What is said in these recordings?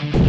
Thank you.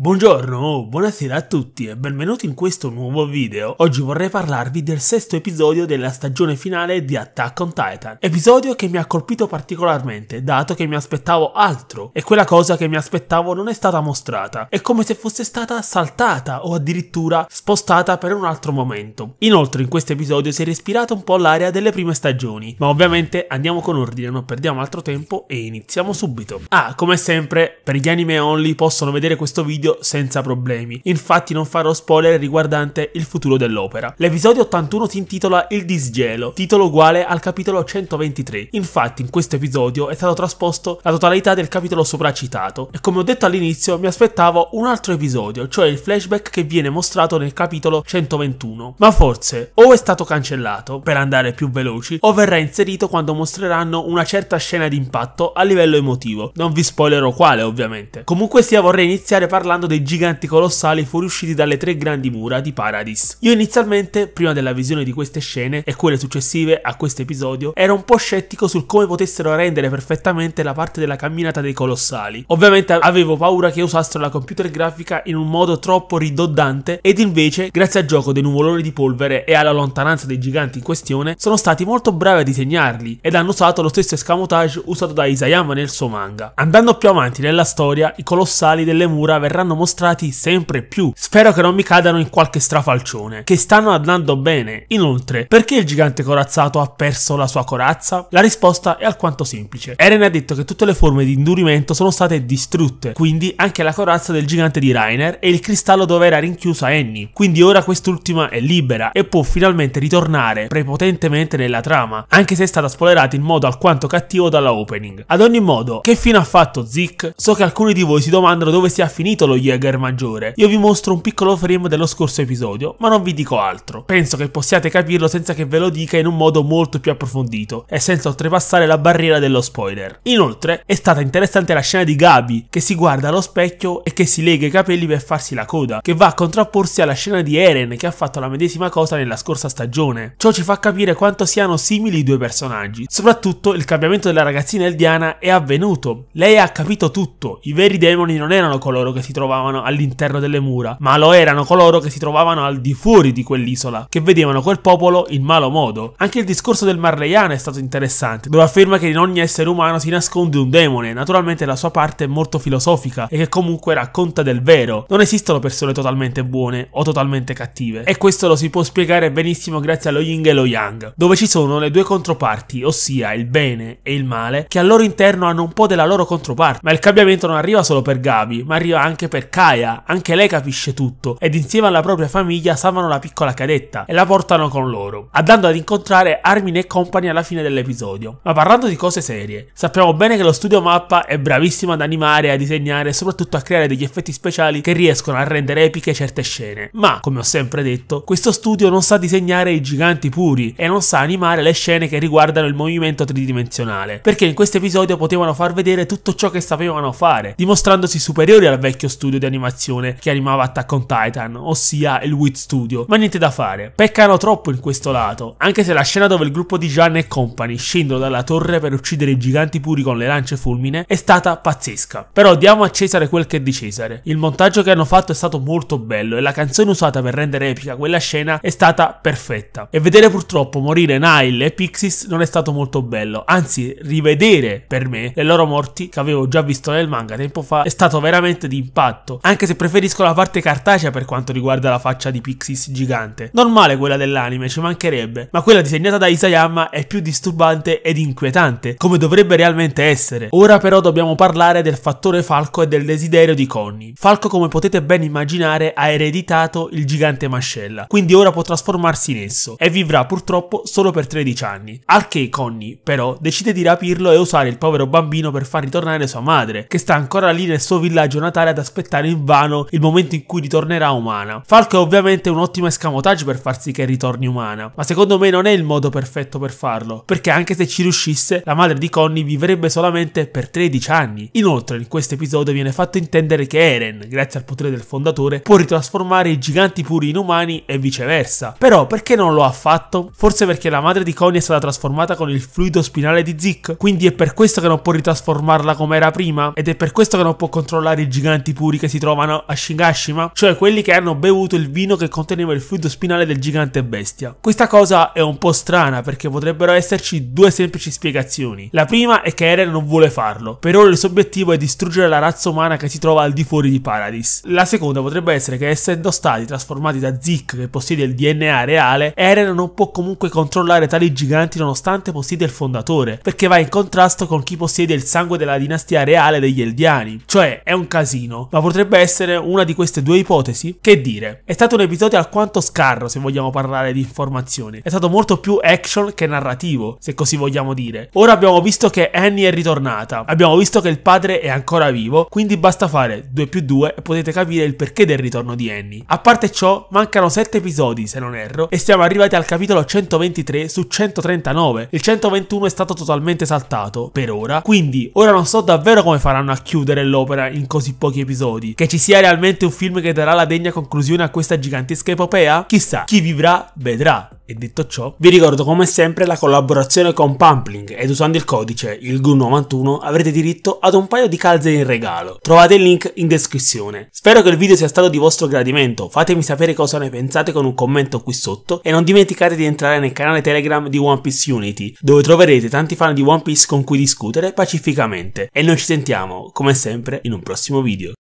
Buongiorno, buonasera a tutti e benvenuti in questo nuovo video. Oggi vorrei parlarvi del sesto episodio della stagione finale di Attack on Titan, episodio che mi ha colpito particolarmente dato che mi aspettavo altro e quella cosa che mi aspettavo non è stata mostrata, è come se fosse stata saltata o addirittura spostata per un altro momento. Inoltre in questo episodio si è respirato un po' l'aria delle prime stagioni, ma ovviamente andiamo con ordine, non perdiamo altro tempo e iniziamo subito. Ah, come sempre, per gli anime only possono vedere questo video video senza problemi, infatti non farò spoiler riguardante il futuro dell'opera. L'episodio 81 si intitola Il disgelo, titolo uguale al capitolo 123, infatti in questo episodio è stato trasposto la totalità del capitolo sopracitato e come ho detto all'inizio mi aspettavo un altro episodio, cioè il flashback che viene mostrato nel capitolo 121, ma forse o è stato cancellato per andare più veloci o verrà inserito quando mostreranno una certa scena di impatto a livello emotivo, non vi spoilerò quale ovviamente. Comunque sia vorrei iniziare parlando parlando dei giganti colossali fuoriusciti dalle tre grandi mura di Paradis. Io inizialmente, prima della visione di queste scene e quelle successive a questo episodio, ero un po' scettico sul come potessero rendere perfettamente la parte della camminata dei colossali. Ovviamente avevo paura che usassero la computer grafica in un modo troppo ridondante ed invece, grazie al gioco dei nuvoloni di polvere e alla lontananza dei giganti in questione, sono stati molto bravi a disegnarli ed hanno usato lo stesso escamotage usato da Isayama nel suo manga. Andando più avanti nella storia, i colossali delle mura verranno verranno mostrati sempre più. Spero che non mi cadano in qualche strafalcione, che stanno andando bene. Inoltre, perché il gigante corazzato ha perso la sua corazza? La risposta è alquanto semplice. Eren ha detto che tutte le forme di indurimento sono state distrutte, quindi anche la corazza del gigante di Rainer e il cristallo dove era rinchiusa Annie. Quindi ora quest'ultima è libera e può finalmente ritornare prepotentemente nella trama, anche se è stata spoilerata in modo alquanto cattivo dalla opening. Ad ogni modo, che fine ha fatto Zeke? So che alcuni di voi si domandano dove sia finito lo Jäger maggiore. Io vi mostro un piccolo frame dello scorso episodio, ma non vi dico altro. Penso che possiate capirlo senza che ve lo dica in un modo molto più approfondito e senza oltrepassare la barriera dello spoiler. Inoltre è stata interessante la scena di Gabi che si guarda allo specchio e che si lega i capelli per farsi la coda, che va a contrapporsi alla scena di Eren che ha fatto la medesima cosa nella scorsa stagione. Ciò ci fa capire quanto siano simili i due personaggi. Soprattutto il cambiamento della ragazzina Eldiana è avvenuto. Lei ha capito tutto, i veri demoni non erano coloro che si trovano trovavano all'interno delle mura, ma lo erano coloro che si trovavano al di fuori di quell'isola, che vedevano quel popolo in malo modo. Anche il discorso del Marleiano è stato interessante, dove afferma che in ogni essere umano si nasconde un demone, naturalmente la sua parte è molto filosofica e che comunque racconta del vero. Non esistono persone totalmente buone o totalmente cattive, e questo lo si può spiegare benissimo grazie allo Ying e lo Yang, dove ci sono le due controparti, ossia il bene e il male, che al loro interno hanno un po' della loro controparte, ma il cambiamento non arriva solo per Gabi, ma arriva anche anche per Kaya, anche lei capisce tutto ed insieme alla propria famiglia salvano la piccola cadetta e la portano con loro, andando ad incontrare Armin e compagni alla fine dell'episodio. Ma parlando di cose serie, sappiamo bene che lo studio Mappa è bravissimo ad animare, a disegnare e soprattutto a creare degli effetti speciali che riescono a rendere epiche certe scene. Ma, come ho sempre detto, questo studio non sa disegnare i giganti puri e non sa animare le scene che riguardano il movimento tridimensionale, perché in questo episodio potevano far vedere tutto ciò che sapevano fare, dimostrandosi superiori al vecchio studio studio di animazione che animava Attack on Titan, ossia il Wit Studio, ma niente da fare. Peccano troppo in questo lato, anche se la scena dove il gruppo di Gian e Company scendono dalla torre per uccidere i giganti puri con le lance fulmine è stata pazzesca. Però diamo a Cesare quel che è di Cesare. Il montaggio che hanno fatto è stato molto bello e la canzone usata per rendere epica quella scena è stata perfetta. E vedere purtroppo morire Nile e Pixis non è stato molto bello, anzi rivedere per me le loro morti che avevo già visto nel manga tempo fa è stato veramente di impatto impatto, anche se preferisco la parte cartacea per quanto riguarda la faccia di Pixis gigante. Normale quella dell'anime, ci mancherebbe, ma quella disegnata da Isayama è più disturbante ed inquietante, come dovrebbe realmente essere. Ora però dobbiamo parlare del fattore Falco e del desiderio di Connie. Falco, come potete ben immaginare, ha ereditato il gigante mascella, quindi ora può trasformarsi in esso, e vivrà purtroppo solo per 13 anni. Al che Connie, però, decide di rapirlo e usare il povero bambino per far ritornare sua madre, che sta ancora lì nel suo villaggio natale ad aspettare aspettare vano il momento in cui ritornerà umana. Falco è ovviamente un ottimo escamotage per far sì che ritorni umana, ma secondo me non è il modo perfetto per farlo, perché anche se ci riuscisse, la madre di Connie vivrebbe solamente per 13 anni. Inoltre, in questo episodio viene fatto intendere che Eren, grazie al potere del fondatore, può ritrasformare i giganti puri in umani e viceversa. Però perché non lo ha fatto? Forse perché la madre di Connie è stata trasformata con il fluido spinale di Zeke, quindi è per questo che non può ritrasformarla come era prima ed è per questo che non può controllare i giganti puri canguri che si trovano a Shigashima, cioè quelli che hanno bevuto il vino che conteneva il fluido spinale del gigante bestia. Questa cosa è un po' strana perché potrebbero esserci due semplici spiegazioni. La prima è che Eren non vuole farlo, per ora il suo obiettivo è distruggere la razza umana che si trova al di fuori di Paradis. La seconda potrebbe essere che essendo stati trasformati da Zik che possiede il DNA reale, Eren non può comunque controllare tali giganti nonostante possiede il fondatore, perché va in contrasto con chi possiede il sangue della dinastia reale degli Eldiani. Cioè è un casino, ma ma potrebbe essere una di queste due ipotesi. Che dire, è stato un episodio alquanto scarro se vogliamo parlare di informazioni, è stato molto più action che narrativo, se così vogliamo dire. Ora abbiamo visto che Annie è ritornata, abbiamo visto che il padre è ancora vivo, quindi basta fare 2 più 2 e potete capire il perché del ritorno di Annie. A parte ciò, mancano 7 episodi se non erro e siamo arrivati al capitolo 123 su 139, il 121 è stato totalmente saltato per ora, quindi ora non so davvero come faranno a chiudere l'opera in così pochi episodi episodi. Che ci sia realmente un film che darà la degna conclusione a questa gigantesca epopea? Chissà, chi vivrà vedrà. E detto ciò, vi ricordo come sempre la collaborazione con Pumpling ed usando il codice il 91 avrete diritto ad un paio di calze in regalo. Trovate il link in descrizione. Spero che il video sia stato di vostro gradimento, fatemi sapere cosa ne pensate con un commento qui sotto e non dimenticate di entrare nel canale Telegram di One Piece Unity, dove troverete tanti fan di One Piece con cui discutere pacificamente. E noi ci sentiamo, come sempre, in un prossimo video.